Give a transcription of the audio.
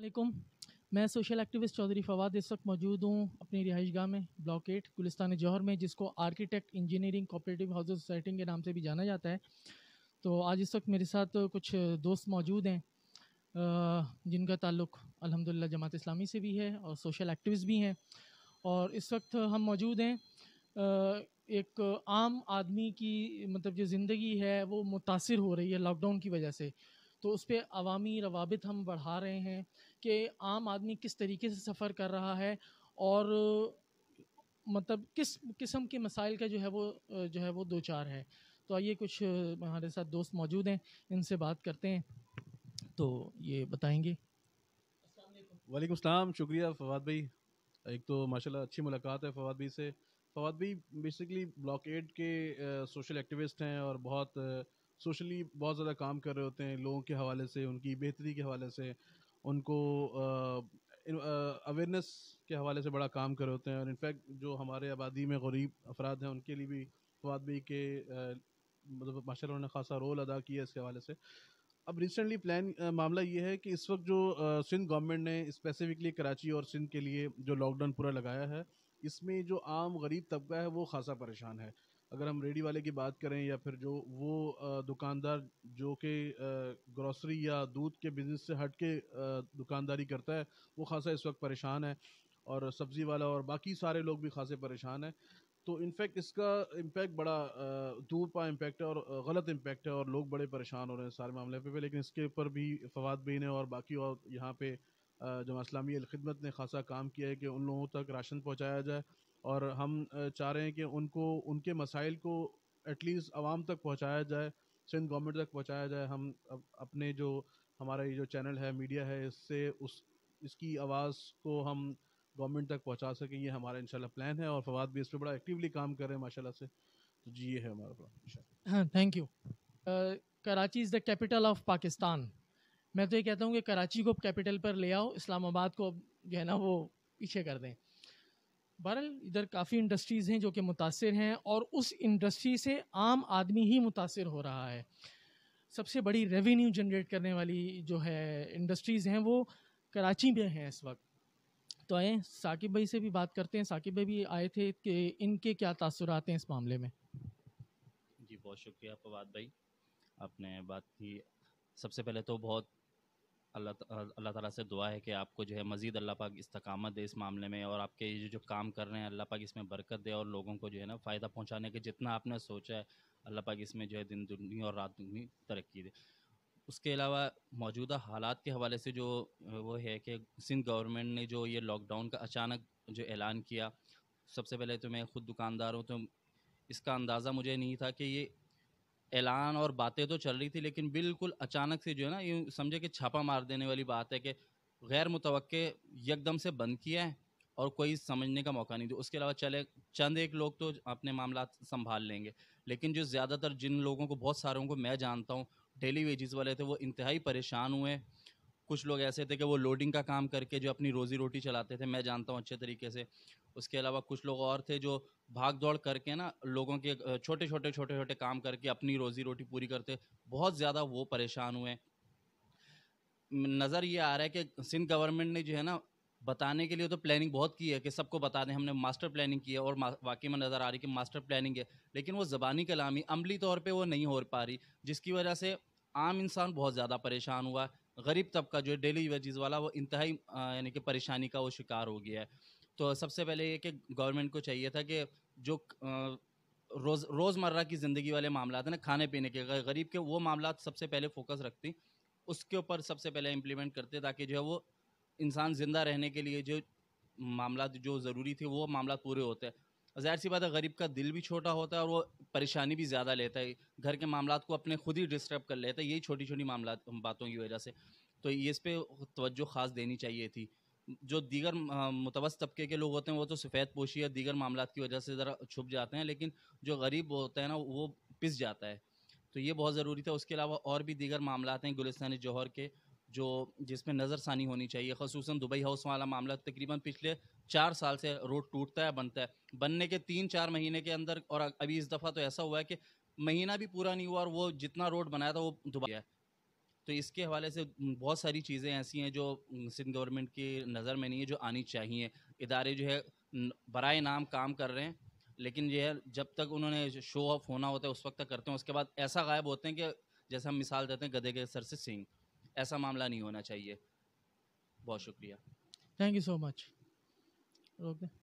वालेकुम मैं social activist Chaudhary Fawad इस वक्त मौजूद हूँ अपनी रिहाइश गाह में ब्लॉक एट गुलिस्तान जौहर में जिसको architect engineering cooperative houses society के नाम से भी जाना जाता है तो आज इस वक्त मेरे साथ कुछ दोस्त मौजूद हैं जिनका ताल्लुक अलहमदिल्ला जमात इस्लामी से भी है और सोशल एक्टिविस्ट भी हैं और इस वक्त हम मौजूद हैं एक आम आदमी की मतलब जो ज़िंदगी है वो मुतासर हो रही है लॉकडाउन की वजह से तो उस पर अवामी रवाबित हम बढ़ा रहे हैं कि आम आदमी किस तरीके से सफ़र कर रहा है और मतलब किस किस्म के मसाइल का जो है वो जो है वो दो चार है तो आइए कुछ हमारे साथ दोस्त मौजूद हैं इनसे बात करते हैं तो ये बताएंगे वालेकुम अस्सलाम शुक्रिया फवाद भाई एक तो माशाल्लाह अच्छी मुलाकात है फवाद भाई से फवाद भाई बेसिकली ब्लॉकेड के सोशल एक्टिविस्ट हैं और बहुत आ, सोशली बहुत ज़्यादा काम कर रहे होते हैं लोगों के हवाले से उनकी बेहतरी के हवाले से उनको अवेयरनेस के हवाले से बड़ा काम कर रहे होते हैं और इनफैक्ट जो हमारे आबादी में गरीब अफराद हैं उनके लिए भी खुदबी तो के मतलब माशा उन्होंने खासा रोल अदा किया इसके हवाले से अब रिसेंटली प्लान मामला ये है कि इस वक्त जो सिंध गवर्नमेंट ने स्पेसिफिकली कराची और सिंध के लिए जो लॉकडाउन पूरा लगाया है इसमें जो आम गरीब तबका है वो खासा परेशान है अगर हम रेडी वाले की बात करें या फिर जो वो दुकानदार जो कि ग्रॉसरी या दूध के बिज़नेस से हट के दुकानदारी करता है वो खासा इस वक्त परेशान है और सब्ज़ी वाला और बाकी सारे लोग भी खासे परेशान हैं तो इनफैक्ट इसका इम्पैक्ट बड़ा दूर पा इम्पैक्ट है और गलत इम्पैक्ट है और लोग बड़े परेशान हो रहे हैं सारे मामले पर पे लेकिन इसके ऊपर भी फवाद बीन है और बाकी और यहाँ पे जमा इस्लामी खिदमत ने खासा काम किया है कि उन लोगों तक राशन पहुँचाया जाए और हम चाह रहे हैं कि उनको उनके मसाइल को एटलीस्ट आवाम तक पहुँचाया जाए सिंध गवर्नमेंट तक पहुँचाया जाए हम अपने जो हमारा ये जो चैनल है मीडिया है इससे उस इसकी आवाज़ को हम गवर्नमेंट तक पहुंचा सकें ये हमारा इंशाल्लाह प्लान है और फवाद भी इस पर बड़ा एक्टिवली काम कर रहे हैं माशाल्लाह से तो जी ये है हमारा प्लान हाँ thank you Karachi is the capital of Pakistan मैं तो ये कहता हूँ कि कराची को कैपिटल पर ले आओ इस्लामाबाद को जो है ना वो पीछे कर दें बहरल इधर काफ़ी इंडस्ट्रीज़ हैं जो कि मुतासर हैं और उस इंडस्ट्री से आम आदमी ही मुतासर हो रहा है सबसे बड़ी रेवेन्यू जनरेट करने वाली जो है इंडस्ट्रीज़ हैं वो कराची में हैं इस वक्त तो आए साकिब भाई से भी बात करते हैं साकिब भाई भी आए थे कि इनके क्या आते हैं इस मामले में जी बहुत शुक्रिया फवाद भाई आपने बात की सबसे पहले तो बहुत अल्लाह अल्लाह ताला से दुआ है कि आपको जो है मज़ीद अल्लाह पाक इस्तकामत दे इस मामले में और आपके ये जो काम कर रहे हैं अल्लाह पाक इसमें बरकत दे और लोगों को जो है ना फ़ायदा पहुँचाने के जितना आपने सोचा है अल्लाह पाक इसमें जो है दिन दुनिया और रात दुनी तरक्की दे उसके अलावा मौजूदा हालात के हवाले से जो वो है कि सिंध गवर्नमेंट ने जो ये लॉकडाउन का अचानक जो ऐलान किया सबसे पहले तो मैं ख़ुद दुकानदार हूँ तो इसका अंदाज़ा मुझे नहीं था कि ये ऐलान और बातें तो चल रही थी लेकिन बिल्कुल अचानक से जो है ना यूँ समझे कि छापा मार देने वाली बात है कि गैर मुतव यकदम से बंद किया है और कोई समझने का मौका नहीं दिया उसके अलावा चले चंद एक लोग तो अपने मामला संभाल लेंगे लेकिन जो ज़्यादातर जिन लोगों को बहुत सारों को मैं जानता हूँ डेली वेजेस वाले थे वो इंतहाई परेशान हुए कुछ लोग ऐसे थे कि वो लोडिंग का काम करके जो अपनी रोज़ी रोटी चलाते थे मैं जानता हूँ अच्छे तरीके से उसके अलावा कुछ लोग और थे जो भाग दौड़ करके ना लोगों के छोटे छोटे छोटे छोटे काम करके अपनी रोज़ी रोटी पूरी करते बहुत ज़्यादा वो परेशान हुए नज़र ये आ रहा है कि सिंध गवर्नमेंट ने जो है ना बताने के लिए तो प्लानिंग बहुत की है कि सबको बता दें हमने मास्टर प्लानिंग की है और वाकई में नज़र आ रही कि मास्टर प्लानिंग है लेकिन वो ज़बानी कलामी अमली तौर पे वो नहीं हो पा रही जिसकी वजह से आम इंसान बहुत ज़्यादा परेशान हुआ गरीब तबका जो डेली वेजेस वाला वो इंतहाई यानी कि परेशानी का वो शिकार हो गया है तो सबसे पहले ये कि गवर्नमेंट को चाहिए था कि जो रोज़ रोज़मर्रा की ज़िंदगी वाले मामला है ना खाने पीने के गरीब के वो मामला सबसे पहले फोकस रखती उसके ऊपर सबसे पहले इम्प्लीमेंट करते ताकि जो है वो इंसान ज़िंदा रहने के लिए जो मामला जो ज़रूरी थे वो मामला पूरे होते हैं और जाहिर सी बात है गरीब का दिल भी छोटा होता है और वो परेशानी भी ज़्यादा लेता है घर के मामला को अपने खुद ही डिस्टर्ब कर लेता है यही छोटी छोटी मामला बातों की वजह से तो ये इस पर तोज्जो ख़ास देनी चाहिए थी जो दीगर मुतवस तबके के लोग होते हैं वो तो सफ़ेद पोशी या दीगर मामला की वजह से ज़रा छुप जाते हैं लेकिन जो गरीब होता है ना वो पिस जाता है तो ये बहुत ज़रूरी था उसके अलावा और भी दीगर मामला हैं गुलिसानी जौहर के जो जिसमें नज़रसानी होनी चाहिए खसूस दुबई हाउस वाला मामला तकरीबन पिछले चार साल से रोड टूटता है बनता है बनने के तीन चार महीने के अंदर और अभी इस दफ़ा तो ऐसा हुआ है कि महीना भी पूरा नहीं हुआ और वो जितना रोड बनाया था वो दुबई है तो इसके हवाले से बहुत सारी चीज़ें ऐसी हैं जो सिंध गवर्नमेंट की नज़र में नहीं है जो आनी चाहिए इदारे जो है बरए नाम काम कर रहे हैं लेकिन जो है जब तक उन्होंने शो ऑफ होना होता है उस वक्त तक करते हैं उसके बाद ऐसा गायब होते हैं कि जैसे हम मिसाल देते हैं गधे के सर से सिंह ऐसा मामला नहीं होना चाहिए बहुत शुक्रिया thank you so much okay